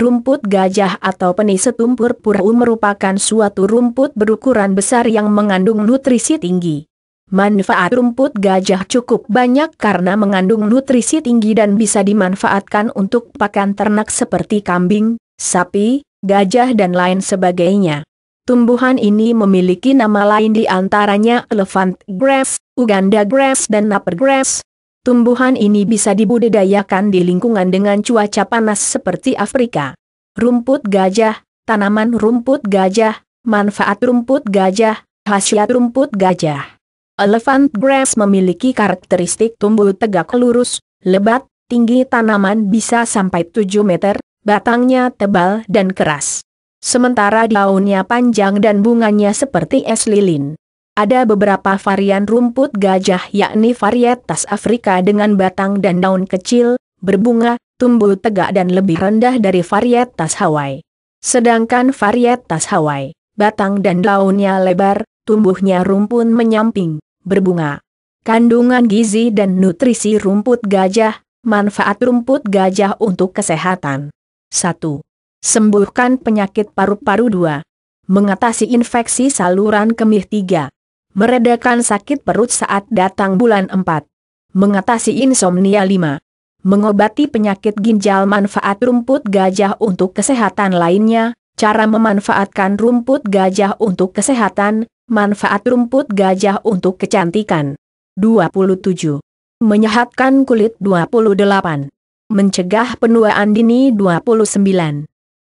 Rumput gajah atau peni setumpur merupakan suatu rumput berukuran besar yang mengandung nutrisi tinggi. Manfaat rumput gajah cukup banyak karena mengandung nutrisi tinggi dan bisa dimanfaatkan untuk pakan ternak seperti kambing, sapi, gajah dan lain sebagainya. Tumbuhan ini memiliki nama lain di antaranya elephant grass, Uganda grass dan napper grass, Tumbuhan ini bisa dibudidayakan di lingkungan dengan cuaca panas seperti Afrika. Rumput gajah, tanaman rumput gajah, manfaat rumput gajah, khasiat rumput gajah. Elephant grass memiliki karakteristik tumbuh tegak lurus, lebat, tinggi tanaman bisa sampai 7 meter, batangnya tebal dan keras. Sementara daunnya panjang dan bunganya seperti es lilin ada beberapa varian rumput gajah yakni varietas Afrika dengan batang dan daun kecil, berbunga, tumbuh tegak dan lebih rendah dari varietas Hawaii. Sedangkan varietas Hawaii, batang dan daunnya lebar, tumbuhnya rumpun menyamping, berbunga. Kandungan gizi dan nutrisi rumput gajah, manfaat rumput gajah untuk kesehatan. 1. Sembuhkan penyakit paru-paru 2 mengatasi infeksi saluran kemih 3. Meredakan sakit perut saat datang bulan 4. Mengatasi insomnia 5. Mengobati penyakit ginjal manfaat rumput gajah untuk kesehatan lainnya, cara memanfaatkan rumput gajah untuk kesehatan, manfaat rumput gajah untuk kecantikan. 27. Menyehatkan kulit 28. Mencegah penuaan dini 29.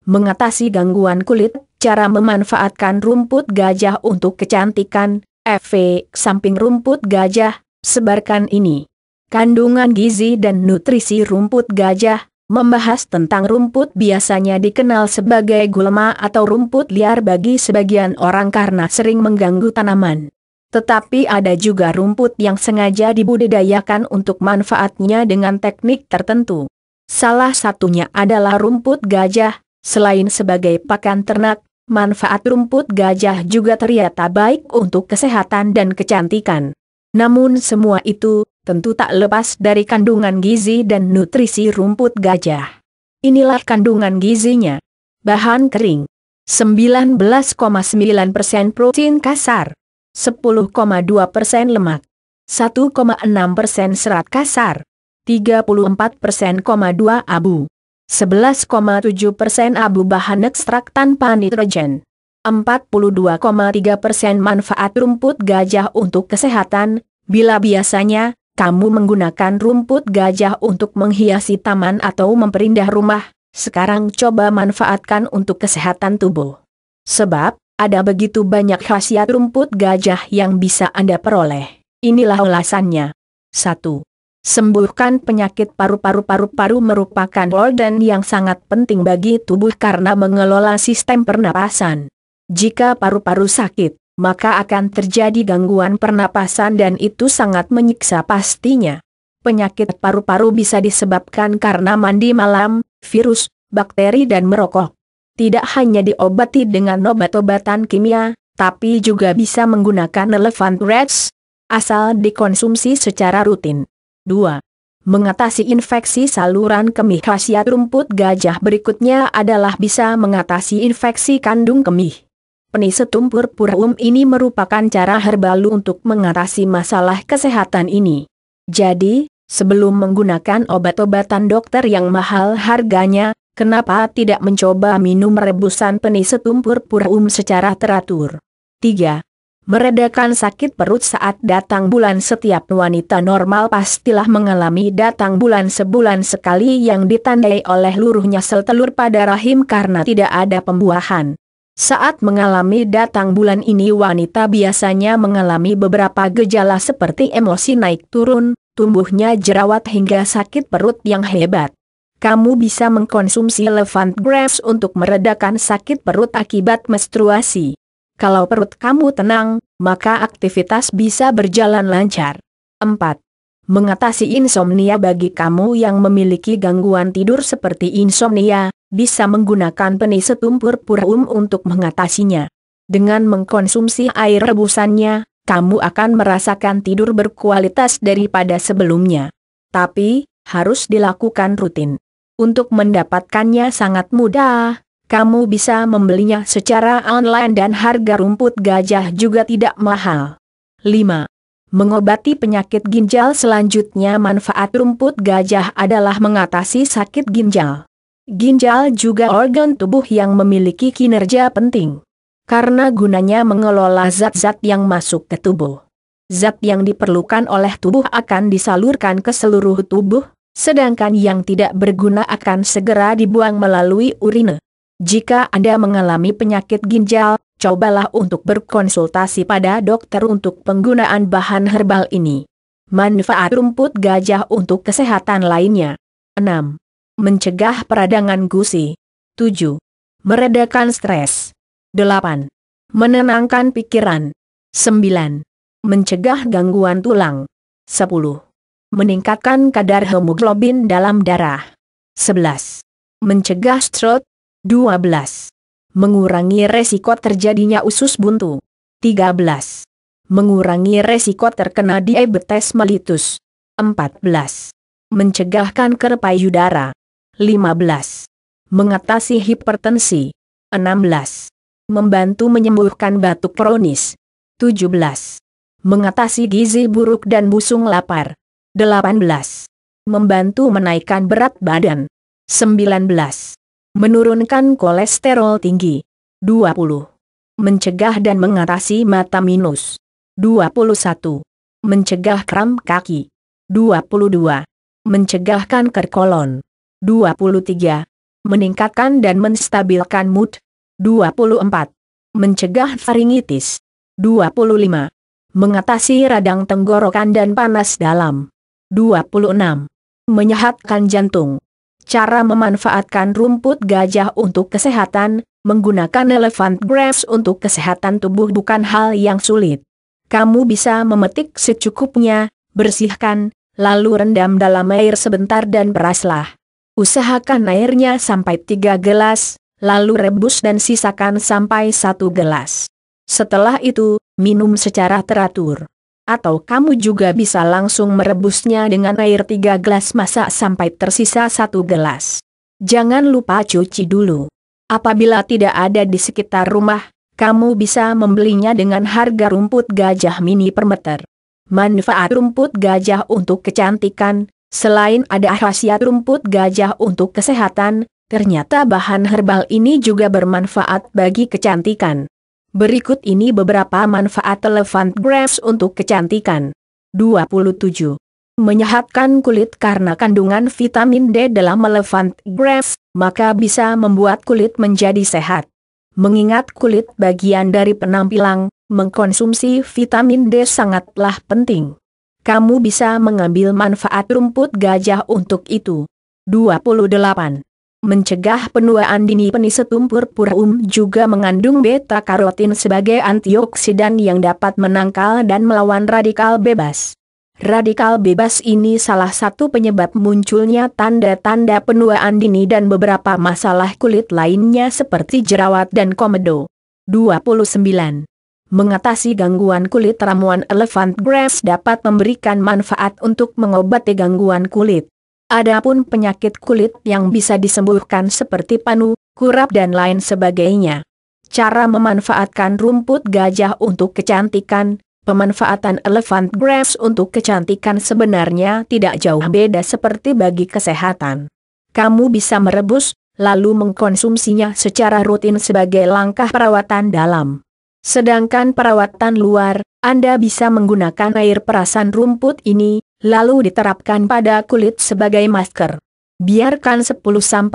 Mengatasi gangguan kulit, cara memanfaatkan rumput gajah untuk kecantikan, Efek samping rumput gajah, sebarkan ini. Kandungan gizi dan nutrisi rumput gajah, membahas tentang rumput biasanya dikenal sebagai gulma atau rumput liar bagi sebagian orang karena sering mengganggu tanaman. Tetapi ada juga rumput yang sengaja dibudidayakan untuk manfaatnya dengan teknik tertentu. Salah satunya adalah rumput gajah, selain sebagai pakan ternak, Manfaat rumput gajah juga ternyata baik untuk kesehatan dan kecantikan. Namun semua itu, tentu tak lepas dari kandungan gizi dan nutrisi rumput gajah. Inilah kandungan gizinya. Bahan kering. 19,9% protein kasar, 10,2% lemak, 1,6% serat kasar, 34,2 abu, 11,7 persen abu bahan ekstrak tanpa nitrogen. 42,3 persen manfaat rumput gajah untuk kesehatan, bila biasanya, kamu menggunakan rumput gajah untuk menghiasi taman atau memperindah rumah, sekarang coba manfaatkan untuk kesehatan tubuh. Sebab, ada begitu banyak khasiat rumput gajah yang bisa Anda peroleh. Inilah ulasannya. 1. Sembuhkan penyakit paru-paru paru-paru merupakan organ yang sangat penting bagi tubuh karena mengelola sistem pernapasan. Jika paru-paru sakit, maka akan terjadi gangguan pernapasan dan itu sangat menyiksa pastinya. Penyakit paru-paru bisa disebabkan karena mandi malam, virus, bakteri dan merokok. Tidak hanya diobati dengan obat-obatan kimia, tapi juga bisa menggunakan elephant rats asal dikonsumsi secara rutin. 2. Mengatasi infeksi saluran kemih khasiat rumput gajah berikutnya adalah bisa mengatasi infeksi kandung kemih. Penisetum purpurum ini merupakan cara herbal untuk mengatasi masalah kesehatan ini. Jadi, sebelum menggunakan obat-obatan dokter yang mahal harganya, kenapa tidak mencoba minum rebusan penisetum purpurum secara teratur? 3. Meredakan sakit perut saat datang bulan setiap wanita normal pastilah mengalami datang bulan sebulan sekali yang ditandai oleh luruhnya sel telur pada rahim karena tidak ada pembuahan. Saat mengalami datang bulan ini wanita biasanya mengalami beberapa gejala seperti emosi naik turun, tumbuhnya jerawat hingga sakit perut yang hebat. Kamu bisa mengkonsumsi levant grass untuk meredakan sakit perut akibat menstruasi. Kalau perut kamu tenang, maka aktivitas bisa berjalan lancar. 4. Mengatasi insomnia bagi kamu yang memiliki gangguan tidur seperti insomnia, bisa menggunakan penisetum purpurum untuk mengatasinya. Dengan mengkonsumsi air rebusannya, kamu akan merasakan tidur berkualitas daripada sebelumnya. Tapi, harus dilakukan rutin. Untuk mendapatkannya sangat mudah, kamu bisa membelinya secara online dan harga rumput gajah juga tidak mahal. 5. Mengobati penyakit ginjal selanjutnya manfaat rumput gajah adalah mengatasi sakit ginjal. Ginjal juga organ tubuh yang memiliki kinerja penting. Karena gunanya mengelola zat-zat yang masuk ke tubuh. Zat yang diperlukan oleh tubuh akan disalurkan ke seluruh tubuh, sedangkan yang tidak berguna akan segera dibuang melalui urine. Jika Anda mengalami penyakit ginjal, cobalah untuk berkonsultasi pada dokter untuk penggunaan bahan herbal ini. Manfaat rumput gajah untuk kesehatan lainnya. 6. Mencegah peradangan gusi. 7. Meredakan stres. 8. Menenangkan pikiran. 9. Mencegah gangguan tulang. 10. Meningkatkan kadar hemoglobin dalam darah. 11. Mencegah stroke. 12. Mengurangi resiko terjadinya usus buntu. 13. Mengurangi resiko terkena diabetes melitus. 14. Mencegah kanker payudara. 15. Mengatasi hipertensi. 16. Membantu menyembuhkan batuk kronis. 17. Mengatasi gizi buruk dan busung lapar. 18. Membantu menaikkan berat badan. 19 Menurunkan kolesterol tinggi. 20. Mencegah dan mengatasi mata minus. 21. Mencegah kram kaki. 22. Mencegah kanker kolon. 23. Meningkatkan dan menstabilkan mood. 24. Mencegah faringitis. 25. Mengatasi radang tenggorokan dan panas dalam. 26. Menyehatkan jantung cara memanfaatkan rumput gajah untuk kesehatan, menggunakan elephant grass untuk kesehatan tubuh bukan hal yang sulit. Kamu bisa memetik secukupnya, bersihkan, lalu rendam dalam air sebentar dan peraslah. Usahakan airnya sampai tiga gelas, lalu rebus dan sisakan sampai satu gelas. Setelah itu, minum secara teratur atau kamu juga bisa langsung merebusnya dengan air tiga gelas masak sampai tersisa satu gelas. Jangan lupa cuci dulu. Apabila tidak ada di sekitar rumah, kamu bisa membelinya dengan harga rumput gajah mini per meter. Manfaat rumput gajah untuk kecantikan, selain ada khasiat rumput gajah untuk kesehatan, ternyata bahan herbal ini juga bermanfaat bagi kecantikan. Berikut ini beberapa manfaat elephant grass untuk kecantikan. 27. Menyehatkan kulit karena kandungan vitamin D dalam elephant grass, maka bisa membuat kulit menjadi sehat. Mengingat kulit bagian dari penampilan, mengkonsumsi vitamin D sangatlah penting. Kamu bisa mengambil manfaat rumput gajah untuk itu. 28 mencegah penuaan dini penis setumpur purum juga mengandung beta karotin sebagai antioksidan yang dapat menangkal dan melawan radikal bebas. Radikal bebas ini salah satu penyebab munculnya tanda-tanda penuaan dini dan beberapa masalah kulit lainnya seperti jerawat dan komedo. 29. Mengatasi gangguan kulit ramuan elephant grass dapat memberikan manfaat untuk mengobati gangguan kulit. Adapun penyakit kulit yang bisa disembuhkan seperti panu, kurap dan lain sebagainya. Cara memanfaatkan rumput gajah untuk kecantikan, pemanfaatan elephant grass untuk kecantikan sebenarnya tidak jauh beda seperti bagi kesehatan. Kamu bisa merebus, lalu mengkonsumsinya secara rutin sebagai langkah perawatan dalam. Sedangkan perawatan luar, Anda bisa menggunakan air perasan rumput ini, lalu diterapkan pada kulit sebagai masker. Biarkan 10-15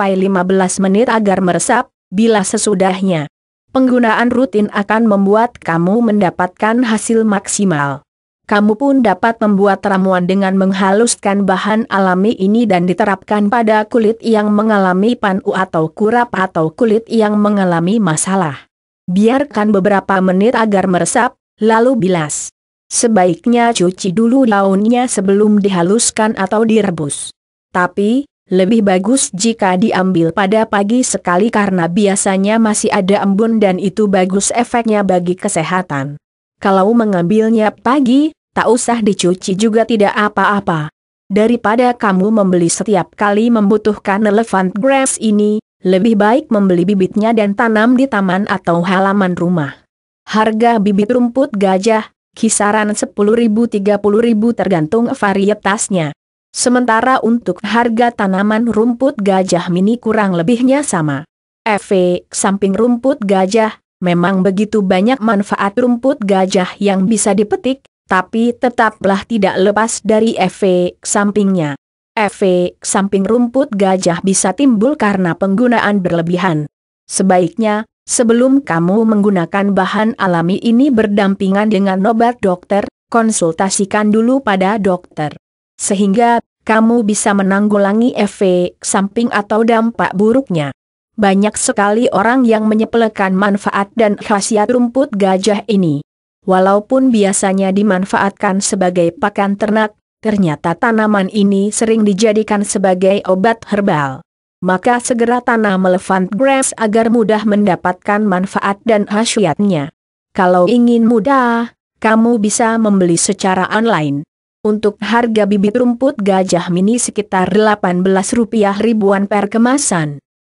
menit agar meresap, bila sesudahnya. Penggunaan rutin akan membuat kamu mendapatkan hasil maksimal. Kamu pun dapat membuat ramuan dengan menghaluskan bahan alami ini dan diterapkan pada kulit yang mengalami panu atau kurap atau kulit yang mengalami masalah. Biarkan beberapa menit agar meresap, lalu bilas. Sebaiknya cuci dulu daunnya sebelum dihaluskan atau direbus. Tapi, lebih bagus jika diambil pada pagi sekali karena biasanya masih ada embun dan itu bagus efeknya bagi kesehatan. Kalau mengambilnya pagi, tak usah dicuci juga tidak apa-apa. Daripada kamu membeli setiap kali membutuhkan elephant grass ini, lebih baik membeli bibitnya dan tanam di taman atau halaman rumah. Harga bibit rumput gajah, kisaran 10.000-30.000 tergantung varietasnya. Sementara untuk harga tanaman rumput gajah mini kurang lebihnya sama. Efek samping rumput gajah, memang begitu banyak manfaat rumput gajah yang bisa dipetik, tapi tetaplah tidak lepas dari efek sampingnya. Efek samping rumput gajah bisa timbul karena penggunaan berlebihan. Sebaiknya, Sebelum kamu menggunakan bahan alami ini berdampingan dengan obat dokter, konsultasikan dulu pada dokter. Sehingga, kamu bisa menanggulangi efek samping atau dampak buruknya. Banyak sekali orang yang menyepelekan manfaat dan khasiat rumput gajah ini. Walaupun biasanya dimanfaatkan sebagai pakan ternak, ternyata tanaman ini sering dijadikan sebagai obat herbal maka segera tanah melefant grass agar mudah mendapatkan manfaat dan khasiatnya. Kalau ingin mudah, kamu bisa membeli secara online. Untuk harga bibit rumput gajah mini sekitar delapan rupiah ribuan per kemasan.